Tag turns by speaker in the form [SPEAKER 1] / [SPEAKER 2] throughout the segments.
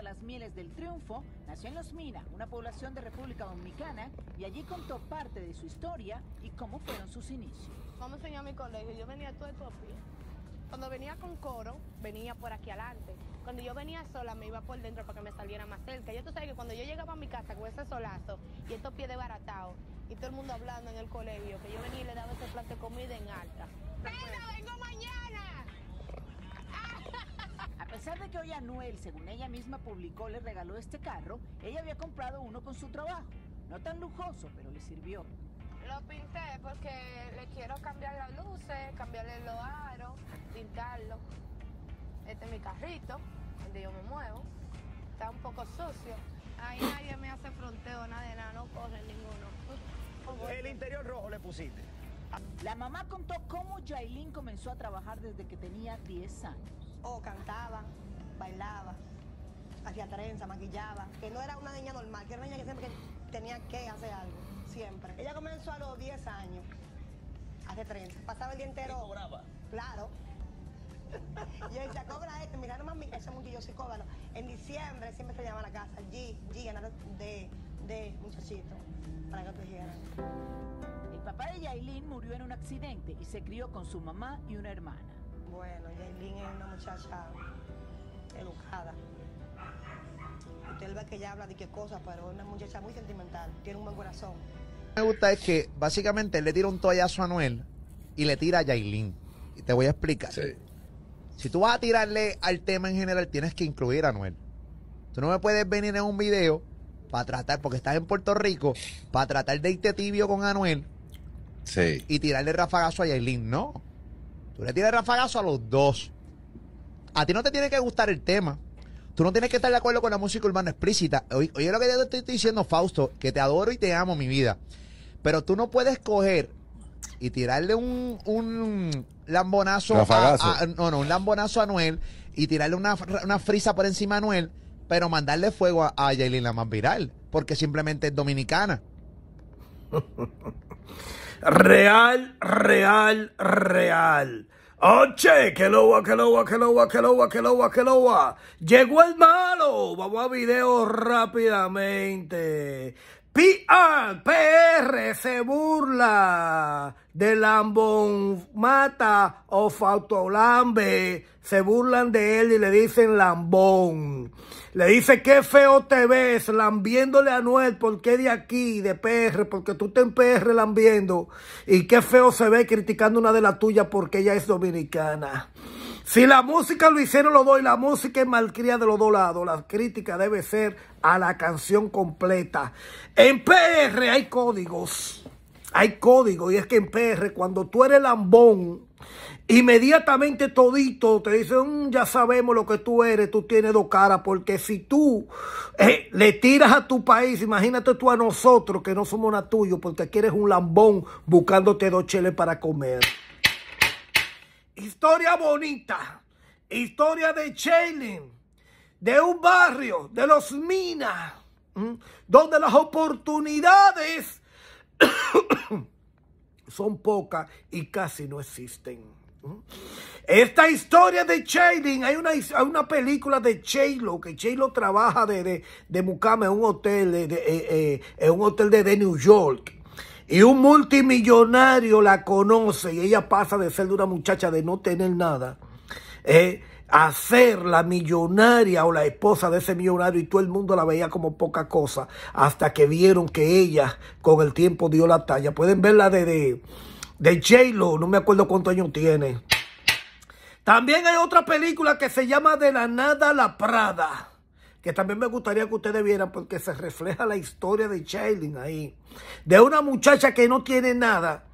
[SPEAKER 1] Las Mieles del Triunfo, nació en Los Minas, una población de República Dominicana, y allí contó parte de su historia y cómo fueron sus inicios. Vamos a enseñar mi colegio, yo venía todo el a Cuando venía con coro, venía por aquí adelante. Cuando yo venía sola, me iba por dentro para que me saliera más cerca. Y tú sabes que cuando yo llegaba a mi casa con ese solazo y estos pies desbaratados, y todo el mundo hablando en el colegio, que yo venía y le daba ese plato de comida en alta. ¡Pero vengo mañana! A pesar de que hoy Anuel, según ella misma publicó, le regaló este carro, ella había comprado uno con su trabajo. No tan lujoso, pero le sirvió. Lo pinté porque le quiero cambiar las luces, cambiarle los aros, pintarlo. Este es mi carrito, donde yo me muevo. Está un poco sucio. Ahí nadie me hace fronteo, nadie, nada, no corre ninguno. El interior rojo le pusiste. La mamá contó cómo Jailin comenzó a trabajar desde que tenía 10 años o cantaba, bailaba, hacía trenza, maquillaba, que no era una niña normal, que era una niña que siempre tenía que hacer algo, siempre. Ella comenzó a los 10 años, hace trenza, pasaba el día entero. cobraba? Claro. y ella decía, cobra esto, mira, no mami, ese muchillo sí En diciembre siempre se llama a la casa, G, G, de, de muchachito, para que te dijeran. El papá de Yailin murió en un accidente y se crió con su mamá y una hermana. Bueno, Yailin es una muchacha educada. Usted ve que ella habla de qué cosas, pero es una muchacha muy sentimental, tiene un buen corazón. Me gusta es que básicamente él le tira un toallazo a Noel y le tira a Yailin. Y te voy a explicar. Si tú vas a tirarle al tema en general, tienes que incluir a Noel. Tú no me puedes venir en un video para tratar, porque estás en Puerto Rico, para tratar de irte tibio con Anuel sí. y tirarle rafagazo a Yailin. No. Tú le tienes rafagazo a los dos. A ti no te tiene que gustar el tema. Tú no tienes que estar de acuerdo con la música urbana explícita. Oye, lo que te estoy diciendo, Fausto, que te adoro y te amo, mi vida. Pero tú no puedes coger y tirarle un, lambonazo a, no, no, un lambonazo a Noel y tirarle una, frisa por encima a Noel, pero mandarle fuego a, a la más viral, porque simplemente es dominicana. real, real, real. Oche, oh, que va que va que va, que va que va que va. Llegó el malo. Vamos a video rápidamente. PR se burla de Lambón Mata o Fautolambe. Se burlan de él y le dicen Lambón. Le dice qué feo te ves lambiéndole a Noel porque de aquí, de PR, porque tú te en PR lambiendo. Y qué feo se ve criticando una de las tuyas porque ella es dominicana. Si la música lo hicieron los dos y la música es malcria de los dos lados, la crítica debe ser a la canción completa. En PR hay códigos. Hay códigos. Y es que en PR, cuando tú eres lambón, inmediatamente todito te dicen, mm, ya sabemos lo que tú eres, tú tienes dos caras, porque si tú eh, le tiras a tu país, imagínate tú a nosotros que no somos una tuyo, porque quieres un lambón buscándote dos cheles para comer historia bonita, historia de Chaylin, de un barrio, de los minas, donde las oportunidades son pocas y casi no existen. Esta historia de Chaylin, hay una, película de Chaylo, que Chaylo trabaja de, de, de, mucama un hotel, de, en un hotel de eh, eh, New York. Y un multimillonario la conoce y ella pasa de ser de una muchacha de no tener nada eh, a ser la millonaria o la esposa de ese millonario y todo el mundo la veía como poca cosa hasta que vieron que ella con el tiempo dio la talla. Pueden verla de, de, de J-Lo, no me acuerdo cuánto año tiene. También hay otra película que se llama De la nada a la Prada que también me gustaría que ustedes vieran porque se refleja la historia de Childing ahí. De una muchacha que no tiene nada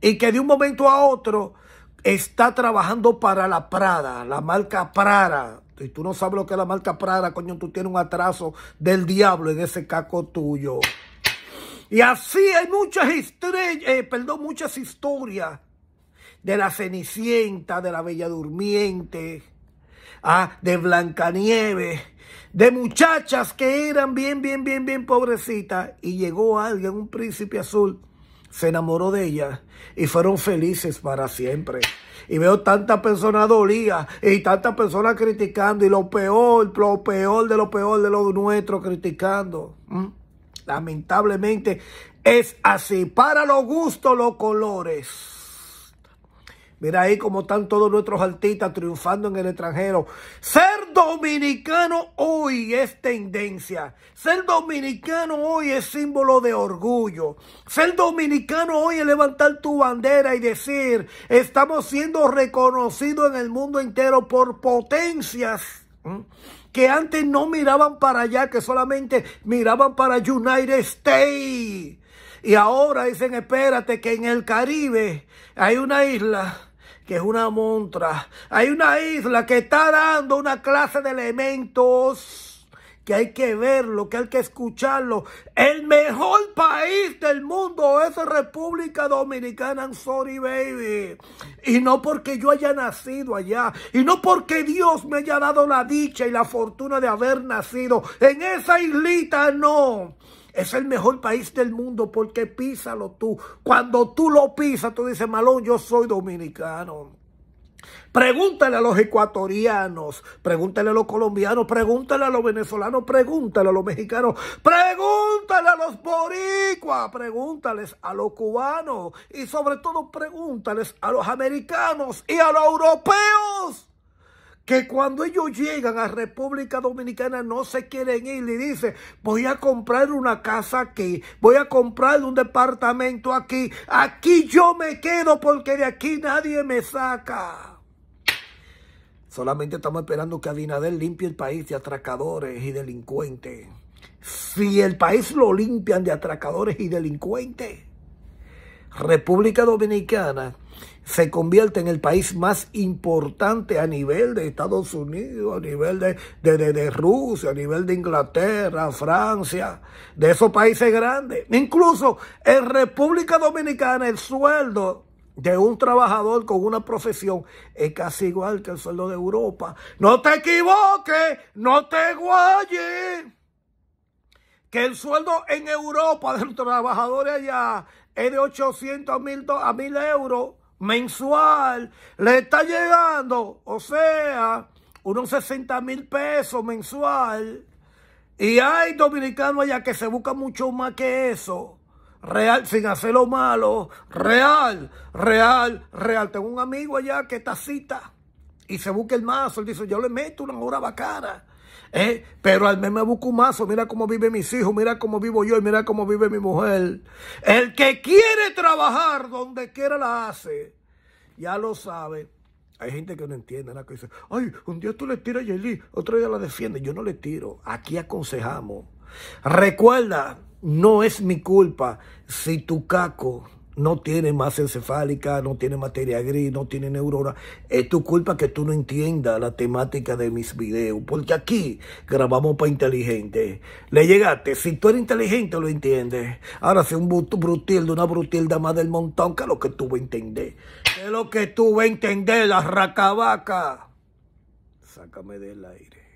[SPEAKER 1] y que de un momento a otro está trabajando para la Prada, la marca Prada. Y tú no sabes lo que es la marca Prada, coño, tú tienes un atraso del diablo en ese caco tuyo. Y así hay muchas historias, eh, perdón, muchas historias de la Cenicienta, de la Bella Durmiente, ah, de Blancanieves de muchachas que eran bien, bien, bien, bien pobrecitas y llegó alguien, un príncipe azul, se enamoró de ella y fueron felices para siempre. Y veo tantas personas dolidas y tantas personas criticando y lo peor, lo peor de lo peor de lo nuestro criticando. Mm. Lamentablemente es así. Para los gustos, los colores. Mira ahí cómo están todos nuestros artistas triunfando en el extranjero. Ser dominicano hoy es tendencia. Ser dominicano hoy es símbolo de orgullo. Ser dominicano hoy es levantar tu bandera y decir, estamos siendo reconocidos en el mundo entero por potencias que antes no miraban para allá, que solamente miraban para United States. Y ahora dicen, espérate, que en el Caribe hay una isla que es una montra. Hay una isla que está dando una clase de elementos que hay que verlo, que hay que escucharlo. El mejor país del mundo es República Dominicana. sorry, baby. Y no porque yo haya nacido allá. Y no porque Dios me haya dado la dicha y la fortuna de haber nacido en esa islita, no. Es el mejor país del mundo porque písalo tú. Cuando tú lo pisas, tú dices, Malón, yo soy dominicano. Pregúntale a los ecuatorianos, pregúntale a los colombianos, pregúntale a los venezolanos, pregúntale a los mexicanos, pregúntale a los boricua, pregúntales a los cubanos y sobre todo pregúntales a los americanos y a los europeos que cuando ellos llegan a República Dominicana no se quieren ir y dicen, voy a comprar una casa aquí, voy a comprar un departamento aquí, aquí yo me quedo porque de aquí nadie me saca. Solamente estamos esperando que Abinader limpie el país de atracadores y delincuentes. Si el país lo limpian de atracadores y delincuentes, República Dominicana se convierte en el país más importante a nivel de Estados Unidos, a nivel de, Rusia, a nivel de Inglaterra, Francia, de esos países grandes. Incluso en República Dominicana el sueldo de un trabajador con una profesión es casi igual que el sueldo de Europa. No te equivoques, no te guayes. Que el sueldo en Europa de los trabajadores allá es de 800 a 1000 euros mensual le está llegando, o sea, unos 60 mil pesos mensual. Y hay dominicanos allá que se buscan mucho más que eso. Real, sin hacerlo lo malo. Real, real, real. Tengo un amigo allá que está cita y se busca el mazo. Él dice, yo le meto una hora bacana. ¿Eh? Pero al menos me busco un mazo. Mira cómo viven mis hijos, mira cómo vivo yo y mira cómo vive mi mujer. El que quiere trabajar donde quiera la hace. Ya lo sabe. Hay gente que no entiende la que dice, ay, un día tú le tiras a Yelí otro día la defiende. Yo no le tiro. Aquí aconsejamos. Recuerda, no es mi culpa si tu caco no tiene masa encefálica, no tiene materia gris, no tiene neurona. Es tu culpa que tú no entiendas la temática de mis videos, porque aquí grabamos para inteligente. Le llegaste, si tú eres inteligente lo entiendes. Ahora si un brutil de una brutilda más del montón, que es lo que tú vas a entender? ¿Qué es lo que tú vas a entender, la racabaca? Sácame del aire.